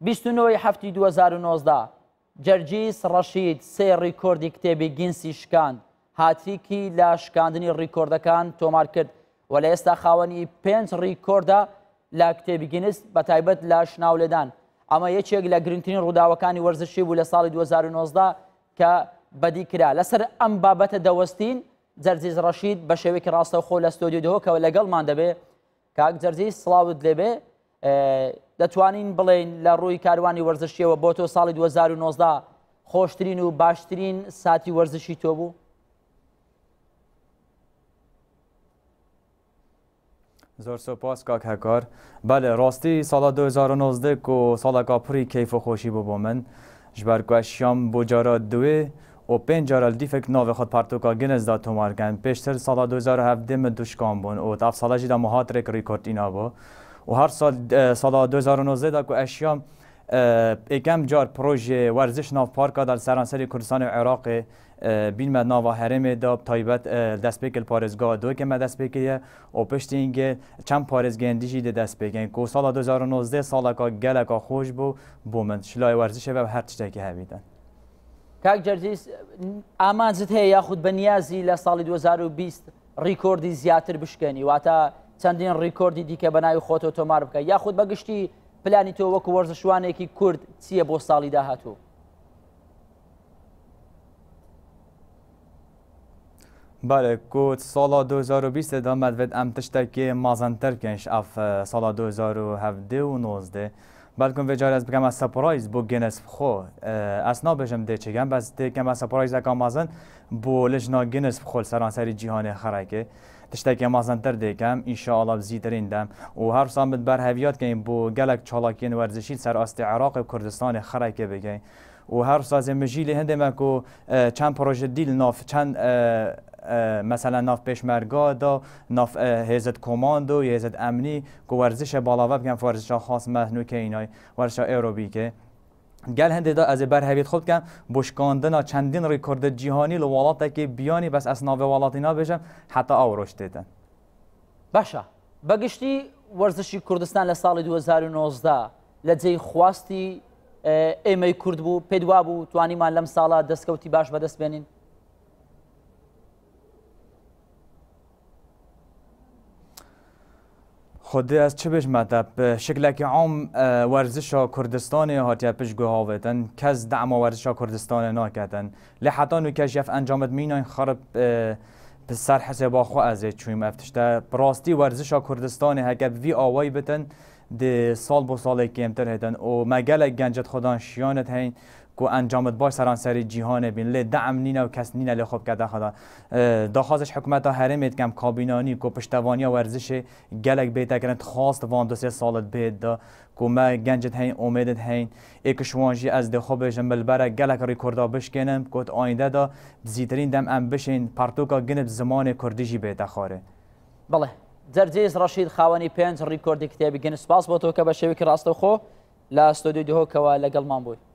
29 هەفتی 2019 جەرجیس ڕەشید سێ ڕیکۆردی کتێبی گینسی شکاند هاتریکی لە شکاندنی ڕیکۆردەکان تۆمار کرد و لە ئێستا خاوەنی پێنج ڕیکۆردا لە کتێبی گینست بە تایبەت لە شناولێدان ئەمە یەکێک لە گرنگترین ڕووداوەکانی وەرزشی بوو لە ساڵی 2019 کە بەدی کرا لەسەر ئەم بابەتە دەوەستین جەرزیز ڕەشید بە شێوێکی ڕاستە خۆ لە ستۆدیۆ دەوەکەەوە لەگەڵمان دەبێ کاک جەرزی سلااوت لێبێ دەتوانین بڵین لە ڕووی کاروانی وەرزشیەوە بۆ تۆ ساڵی 2019 خۆشترین و باشترین ساتی وەرزشی تۆ بوو زۆر سۆپاس کاک هەکار بەێ ڕاستی ساڵە 2019 و ساڵەکە پڕی کەیف و خۆشی بوو بۆ من ژبارگوشیام بۆ جارە دوێ و پێنج جارە دیفێک ناوێ خۆت پارتۆکە گنزدا تۆمارگەن پێشتر ساڵە 2017 من دوشکان بوون و تاف ساڵەژیدا مهاترێک ریکۆرتینا بوو. و هر سال سال 2019 دا که اشیام یکم جار پروژه ورزش ناف پارک در سرانسر کردستان عراق بین و حرم دا تایبت دست پیکل پارزگاه دو که ما دست پیکل و پشت اینگه چند پارزگندی جی دست پیکن که سال 2019 سال کا گل کا خوش بو بومن شلای ورزش و هر چیزی که همیدن کاک جرجیس امان زد یا خود بنیازی لسال 2020 ریکوردی زیاتر بشکنی و چەندین ڕیکۆردی دیکە بەناوی خۆتۆ تۆمار بکە یاخود بەگشتی پلانی تۆ وەکو وەرزشوانێکی کورد چییە بۆ ساڵی داهاتوو بەێ کۆت ساڵا 2020 دامەدوێت ئەم تشتێکی مازانتەرکەنش ئەف ساڵا 2010 و 19. بلکن و جاری از بگم از سپرایز بو گینس خو اصنا بجم ده چگم بس ده کم از سپرایز اکا مازن بو لجنا گینس بخو سران سری جیهان خرکه دشتای که مازن تر ده کم انشاء الله و هر سامد بر حویات که بو گلک چالاکین ورزشی سر است عراق و کردستان خرکه بگیم و هر سازه مجیلی هنده مکو چند پروژه دیل ناف چند مثلا ناف پیشمرگا دا ناف هیزت کماندو هیزت امنی که ورزش بالاوه بگم ورزش خاص مهنو که اینای ورزش ایروبی که گل هنده دا از بر حوید خود کم بشکاندن چندین ریکورد جهانی لوالات که بیانی بس از والات اینا بشم حتی او روش دیدن باشه بگشتی ورزشی کردستان لسال 2019 لجه خواستی ایمه کورد پدوابو پێدوا بوو توانی لەم کوتی دەستکەوتی باش دست بینین خود از چه بهش مطلب که عام ورزش کردستان هاتی پیش گوهاویتن کس دعم ورزش کردستان ناکتن نو کش یف انجامت این خراب به سر حساب خو از چویم افتشته براستی ورزش کردستان هکب وی آوای بتن ده سال با سال کمتر هدن و مگل گنجت خودان شیانت هین کو انجامت باش سری جیهان بین لی دعم نینا و کس نینا لی خوب کرده خدا داخوازش حکومت ها حرمت کم کابینانی کو پشتوانی و ورزش گلک بیتا کرند خواست وان دو سه سالت بید دا کو ما گنجت هین امیدت هین ایک شوانجی از دخو به جنبل بره گلک ریکوردا بشکنم کت آینده دا زیترین دم ام بشین پرتوکا گنب زمان کردیجی بیتا خاره بله جرجیز رشید خوانی پێنج ڕیکۆردی کتێبی گەنسپاس که تۆ کە بە شێوکی دیو که و لگل من بوی